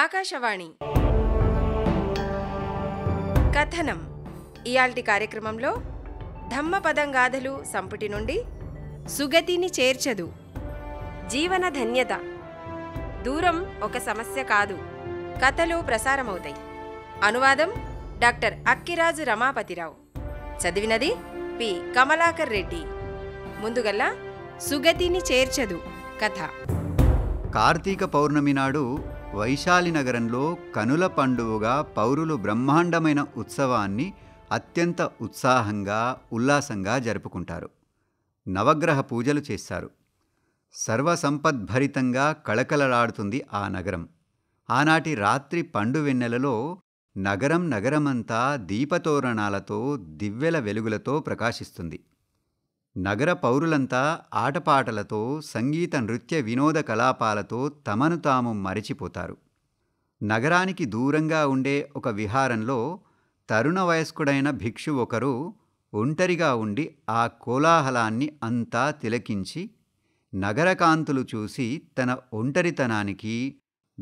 ఆకాశవాణి కథనం ఇయాల్టి కార్యక్రమంలో ధమ్మపదం గాథలు సంపుటి నుండి సుగతిని చేర్చదు జీవన ధన్యత దూరం ఒక సమస్య కాదు కథలు ప్రసారమవుతాయి అనువాదం డాక్టర్ అక్కిరాజు రమాపతిరావు చదివినది పి కమలాకర్ రెడ్డి ముందుగల్లా సుగతిని చేర్చదు కథ కార్తీక పౌర్ణమి నాడు వైశాలి నగరంలో కనుల పండువుగా పౌరులు బ్రహ్మాండమైన ఉత్సవాన్ని అత్యంత ఉత్సాహంగా ఉల్లాసంగా జరుపుకుంటారు నవగ్రహ పూజలు చేస్తారు సర్వసంపద్భరితంగా కళకళలాడుతుంది ఆ నగరం ఆనాటి రాత్రి పండువెన్నెలలో నగరం నగరమంతా దీపతోరణాలతో దివ్వెల వెలుగులతో ప్రకాశిస్తుంది నగర పౌరులంతా ఆటపాటలతో సంగీత నృత్య వినోద కలాపాలతో తమను తాము మరిచిపోతారు నగరానికి దూరంగా ఉండే ఒక విహారంలో తరుణ వయస్కుడైన భిక్షు ఒకరు ఒంటరిగా ఉండి ఆ కోలాహలాన్ని అంతా తిలకించి నగరకాంతులు చూసి తన ఒంటరితనానికి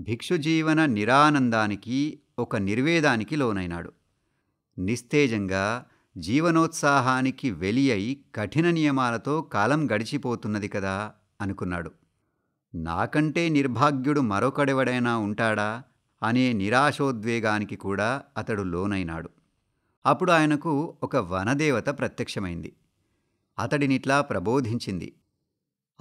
భిక్షుజీవన నిరానందానికి ఒక నిర్వేదానికి లోనైనాడు నిస్తేజంగా జీవనోత్సాహానికి వెలి అయి కఠిన నియమాలతో కాలం గడిచిపోతున్నది కదా అనుకున్నాడు నాకంటే నిర్భాగ్యుడు మరొకడెవడైనా ఉంటాడా అనే నిరాశోద్వేగానికి కూడా అతడు లోనైనాడు అప్పుడు ఆయనకు ఒక వనదేవత ప్రత్యక్షమైంది అతడినిట్లా ప్రబోధించింది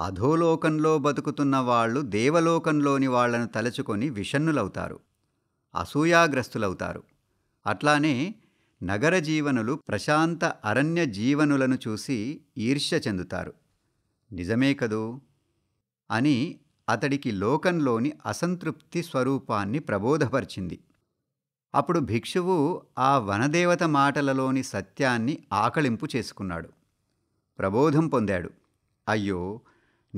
అధోలోకంలో బతుకుతున్న వాళ్ళు దేవలోకంలోని వాళ్లను తలచుకొని విషన్నులవుతారు అసూయాగ్రస్తులవుతారు అట్లానే నగర జీవనులు ప్రశాంత అరణ్య జీవనులను చూసి ఈర్ష్య చెందుతారు నిజమే కదూ అని అతడికి లోకంలోని అసంతృప్తి స్వరూపాన్ని ప్రబోధపరిచింది అప్పుడు భిక్షువు ఆ వనదేవత మాటలలోని సత్యాన్ని ఆకళింపు చేసుకున్నాడు ప్రబోధం పొందాడు అయ్యో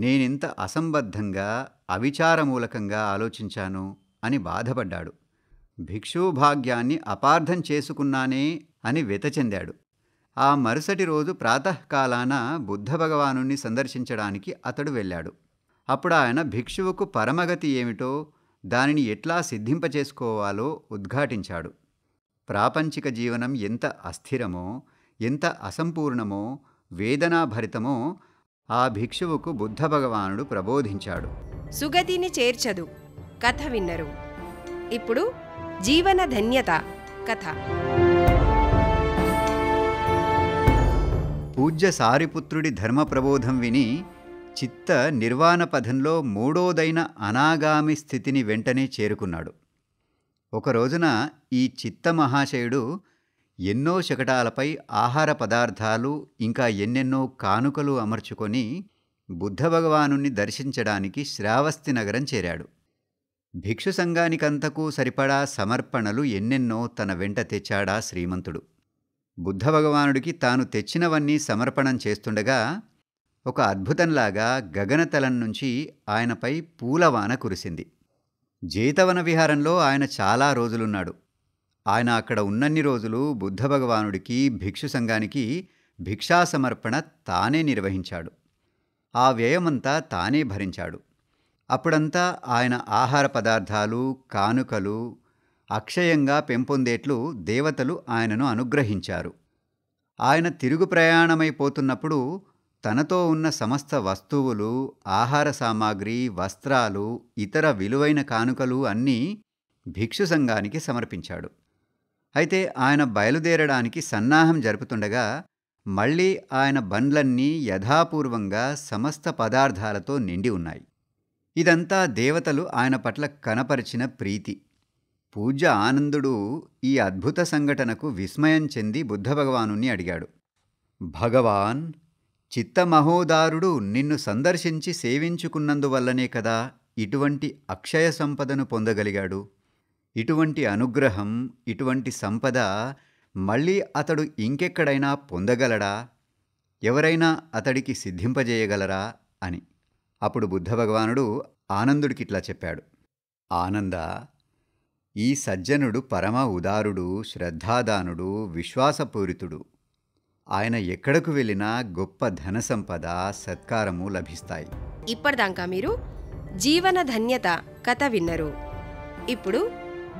నేనింత అసంబద్ధంగా అవిచారమూలకంగా ఆలోచించాను అని బాధపడ్డాడు భిక్షూభాగ్యాన్ని అపార్థం చేసుకున్నానే అని వెతచెందాడు ఆ మరుసటి రోజు ప్రాతకాలాన బుద్ధభగవాను సందర్శించడానికి అతడు వెళ్ళాడు అప్పుడు ఆయన భిక్షువుకు పరమగతి ఏమిటో దానిని ఎట్లా సిద్ధింపచేసుకోవాలో ఉద్ఘాటించాడు ప్రాపంచిక జీవనం ఎంత అస్థిరమో ఎంత అసంపూర్ణమో వేదనాభరితమో ఆ భిక్షువుకు బుద్ధ భగవానుడు ప్రబోధించాడు సుగతిని చేర్చదు కథ విన్నరు ఇప్పుడు ధన్యత కథ పూజ్య సారిపుత్రుడి ధర్మప్రబోధం విని చిత్త నిర్వాణ పథంలో మూడోదైన అనాగామి స్థితిని వెంటనే చేరుకున్నాడు ఒక రోజున ఈ చిత్త మహాశయుడు ఎన్నో శకటాలపై ఆహార పదార్థాలు ఇంకా ఎన్నెన్నో కానుకలు అమర్చుకొని బుద్ధ భగవానుని దర్శించడానికి శ్రావస్తి నగరం చేరాడు భిక్షు సంఘానికంతకు సరిపడా సమర్పణలు ఎన్నెన్నో తన వెంట తెచ్చాడా శ్రీమంతుడు బుద్ధ భగవానుడికి తాను తెచ్చినవన్నీ సమర్పణం చేస్తుండగా ఒక అద్భుతంలాగా గగనతలం నుంచి ఆయనపై పూలవాన కురిసింది జైతవన విహారంలో ఆయన చాలా రోజులున్నాడు ఆయన అక్కడ ఉన్నన్ని రోజులు బుద్ధ భగవానుడికి భిక్షు సంఘానికి భిక్షాసమర్పణ తానే నిర్వహించాడు ఆ వ్యయమంతా తానే భరించాడు అప్పుడంతా ఆయన ఆహార పదార్థాలు కానుకలు అక్షయంగా పెంపొందేట్లు దేవతలు ఆయనను అనుగ్రహించారు ఆయన తిరుగు ప్రయాణమైపోతున్నప్పుడు తనతో ఉన్న సమస్త వస్తువులు ఆహార సామాగ్రి వస్త్రాలు ఇతర విలువైన కానుకలు అన్నీ భిక్షు సంఘానికి సమర్పించాడు అయితే ఆయన బయలుదేరడానికి సన్నాహం జరుపుతుండగా మళ్ళీ ఆయన బండ్లన్నీ యథాపూర్వంగా సమస్త పదార్థాలతో నిండి ఉన్నాయి ఇదంతా దేవతలు ఆయన పట్ల కనపరిచిన ప్రీతి పూజ ఆనందుడు ఈ అద్భుత సంఘటనకు విస్మయం చెంది బుద్ధభగవానుని అడిగాడు భగవాన్ చిత్తమహోదారుడు నిన్ను సందర్శించి సేవించుకున్నందువల్లనే కదా ఇటువంటి అక్షయ సంపదను పొందగలిగాడు ఇటువంటి అనుగ్రహం ఇటువంటి సంపద మళ్ళీ అతడు ఇంకెక్కడైనా పొందగలడా ఎవరైనా అతడికి సిద్ధింపజేయగలరా అని అప్పుడు బుద్ధ భగవానుడు ఆనందుడికిట్లా చెప్పాడు ఆనంద ఈ సజ్జనుడు పరమ ఉదారుడు శ్రద్ధాదానుడు విశ్వాసపూరితుడు ఆయన ఎక్కడకు వెళ్ళినా గొప్ప ధన సంపద సత్కారము లభిస్తాయి ఇప్పటిదాకా మీరు జీవన ధన్యత కథ విన్నరు ఇప్పుడు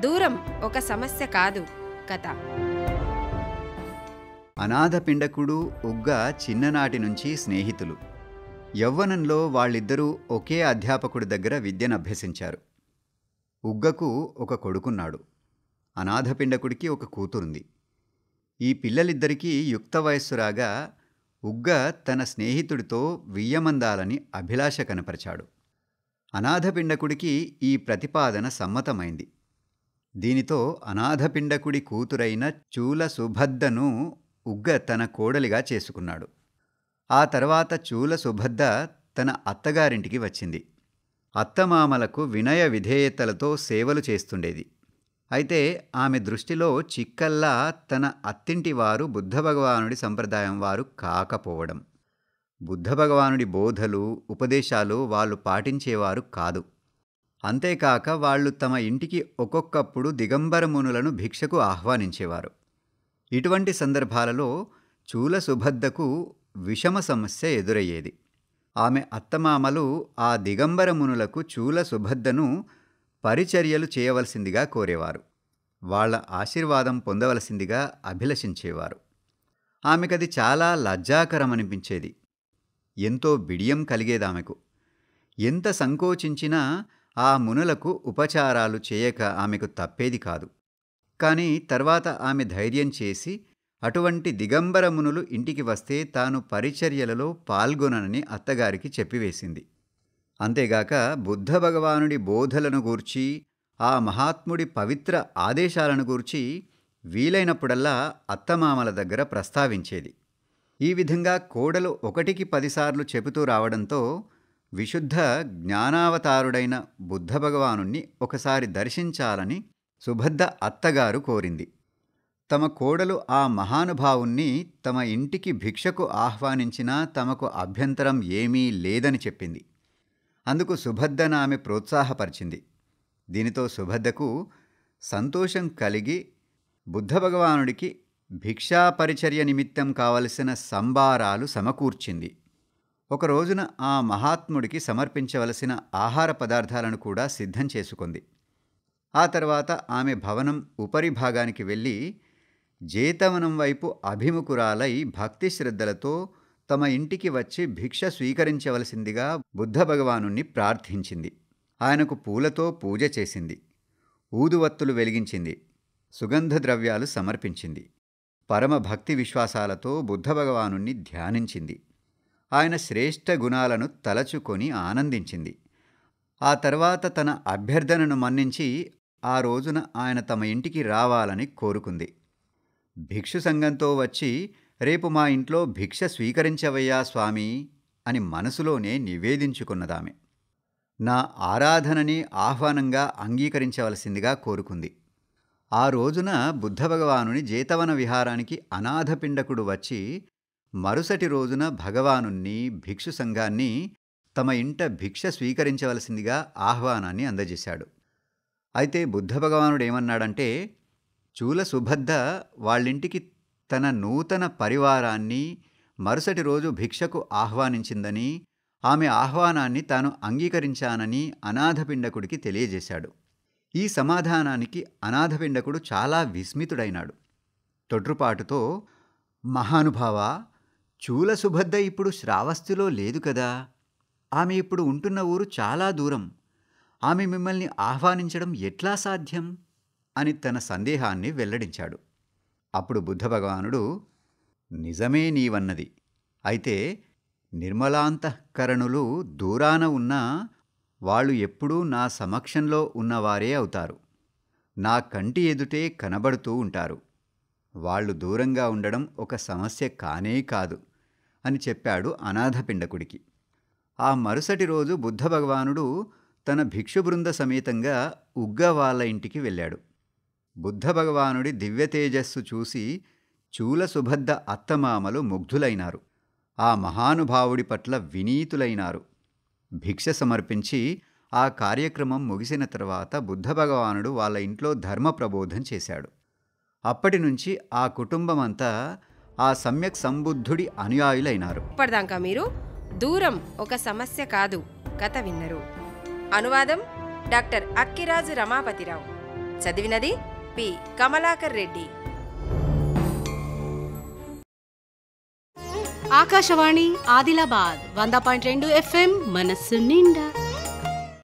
దూరం ఒక సమస్య కాదు కథ అనాథపిండకుడు ఉగ్గ చిన్ననాటి నుంచి స్నేహితులు యవ్వనంలో వాళ్ళిద్దరూ ఒకే అధ్యాపకుడి దగ్గర విద్యను అభ్యసించారు ఉగ్గకు ఒక కొడుకున్నాడు అనాథపిండకుడికి ఒక కూతురుంది ఈ పిల్లలిద్దరికీ యుక్త వయస్సు రాగా ఉగ్గ తన స్నేహితుడితో వియ్యమందాలని అభిలాష కనపరిచాడు అనాథపిండకుడికి ఈ ప్రతిపాదన సమ్మతమైంది దీనితో అనాథపిండకుడి కూతురైన చూల సుభద్దను ఉగ్గ తన కోడలిగా చేసుకున్నాడు ఆ తర్వాత చూల సుభద్ర తన అత్తగారింటికి వచ్చింది అత్తమామలకు వినయ విధేయతలతో సేవలు చేస్తుండేది అయితే ఆమె దృష్టిలో చిక్కల్లా తన అత్తింటి వారు బుద్ధభగవానుడి సంప్రదాయం వారు కాకపోవడం బుద్ధభగవానుడి బోధలు ఉపదేశాలు వాళ్ళు పాటించేవారు కాదు అంతేకాక వాళ్ళు తమ ఇంటికి ఒక్కొక్కప్పుడు దిగంబరమునులను భిక్షకు ఆహ్వానించేవారు ఇటువంటి సందర్భాలలో చూల సుభద్రకు విషమ సమస్య ఎదురయ్యేది ఆమె అత్తమామలు ఆ దిగంబరమునులకు చూల సుభద్రను పరిచర్యలు చేయవలసిందిగా కోరేవారు వాళ్ల ఆశీర్వాదం పొందవలసిందిగా అభిలషించేవారు ఆమెకది చాలా లజ్జాకరమనిపించేది ఎంతో బిడియం కలిగేదామెకు ఎంత సంకోచించినా ఆ మునులకు ఉపచారాలు చేయక ఆమెకు తప్పేది కాదు కానీ తర్వాత ఆమె ధైర్యం చేసి అటువంటి దిగంబరమునులు ఇంటికి వస్తే తాను పరిచర్యలలో పాల్గొననని అత్తగారికి చెప్పివేసింది అంతేగాక బుద్ధ భగవానుడి బోధలను గూర్చి ఆ మహాత్ముడి పవిత్ర ఆదేశాలను గూర్చి వీలైనప్పుడల్లా అత్తమామల దగ్గర ప్రస్తావించేది ఈ విధంగా కోడలు ఒకటికి పదిసార్లు చెబుతూ రావడంతో విశుద్ధ జ్ఞానావతారుడైన బుద్ధ భగవానుణ్ణి ఒకసారి దర్శించాలని సుభద్ర అత్తగారు కోరింది తమ కోడలు ఆ మహానుభావుణ్ణి తమ ఇంటికి భిక్షకు ఆహ్వానించినా తమకు అభ్యంతరం ఏమీ లేదని చెప్పింది అందుకు సుభద్రను ఆమె ప్రోత్సాహపరిచింది దీనితో సుభద్రకు సంతోషం కలిగి బుద్ధ భగవానుడికి భిక్షాపరిచర్య నిమిత్తం కావలసిన సంబారాలు సమకూర్చింది ఒక రోజున ఆ మహాత్ముడికి సమర్పించవలసిన ఆహార పదార్థాలను కూడా సిద్ధం చేసుకుంది ఆ తర్వాత ఆమె భవనం ఉపరిభాగానికి వెళ్ళి జేతవనం వైపు అభిముఖురాలై భక్తి శ్రద్ధలతో తమ ఇంటికి వచ్చి భిక్ష స్వీకరించవలసిందిగా బుద్ధ భగవాను ప్రార్థించింది ఆయనకు పూలతో పూజ చేసింది ఊదువత్తులు వెలిగించింది సుగంధ ద్రవ్యాలు సమర్పించింది పరమ భక్తి విశ్వాసాలతో బుద్ధ భగవాను ధ్యానించింది ఆయన శ్రేష్ఠ గుణాలను తలచుకొని ఆనందించింది ఆ తర్వాత తన అభ్యర్థనను మన్నించి ఆ రోజున ఆయన తమ ఇంటికి రావాలని కోరుకుంది భిక్షు సంఘంతో వచ్చి రేపు మా ఇంట్లో భిక్ష స్వీకరించవయ్యా స్వామి అని మనసులోనే నివేదించుకున్నదామె నా ఆరాధనని ఆహ్వానంగా అంగీకరించవలసిందిగా కోరుకుంది ఆ రోజున బుద్ధభగవాను జేతవన విహారానికి అనాథపిండకుడు వచ్చి మరుసటి రోజున భగవానుణ్ణి భిక్షు సంఘాన్ని తమ ఇంట భిక్ష స్వీకరించవలసిందిగా ఆహ్వానాన్ని అందజేశాడు అయితే బుద్ధ భగవానుడు ఏమన్నాడంటే చూల సుభద్ర వాళ్ళింటికి తన నూతన పరివారాన్ని మరుసటి రోజు భిక్షకు ఆహ్వానించిందని ఆమె ఆహ్వానాన్ని తాను అంగీకరించానని అనాథపిండకుడికి తెలియజేశాడు ఈ సమాధానానికి అనాథపిండకుడు చాలా విస్మితుడైనాడు తొడ్రుపాటుతో మహానుభావ చూల సుభద్ర ఇప్పుడు శ్రావస్తిలో లేదు కదా ఆమె ఇప్పుడు ఉంటున్న ఊరు చాలా దూరం ఆమె మిమ్మల్ని ఆహ్వానించడం ఎట్లా సాధ్యం అని తన సందేహాన్ని వెల్లడించాడు అప్పుడు బుద్ధ భగవానుడు నిజమే నీవన్నది అయితే నిర్మలాంతఃకరణులు దూరాన ఉన్నా వాళ్ళు ఎప్పుడూ నా సమక్షంలో ఉన్నవారే అవుతారు నా కంటి ఎదుటే కనబడుతూ ఉంటారు వాళ్ళు దూరంగా ఉండడం ఒక సమస్య కానే కాదు అని చెప్పాడు అనాథపిండకుడికి ఆ మరుసటి రోజు బుద్ధ భగవానుడు తన భిక్షు బృంద సమేతంగా ఉగ్గవాళ్ళ ఇంటికి వెళ్ళాడు బుద్ధ భగవానుడి దివ్య తేజస్సు చూసి చూల సుభద్ర అత్తమామలు ముగ్ధులైనారు ఆ మహానుభావుడి పట్ల వినీతులైనారు భిక్ష సమర్పించి ఆ కార్యక్రమం ముగిసిన తర్వాత బుద్ధ భగవానుడు వాళ్ళ ఇంట్లో ధర్మ ప్రబోధం చేశాడు అప్పటి నుంచి ఆ కుటుంబమంతా ఆ సమ్యక్ సంబుద్ధుడి అనుయాయులైనారు ఇప్పటిదాకా మీరు దూరం ఒక సమస్య కాదు కథ విన్నరు అనువాదం డాక్టర్ అక్కిరాజు రమాపతిరావు చదివినది ఎంపీ కమలాకర్ రెడ్డి ఆకాశవాణి ఆదిలాబాద్ వంద పాయింట్ రెండు ఎఫ్ఎం మనస్సు నిండా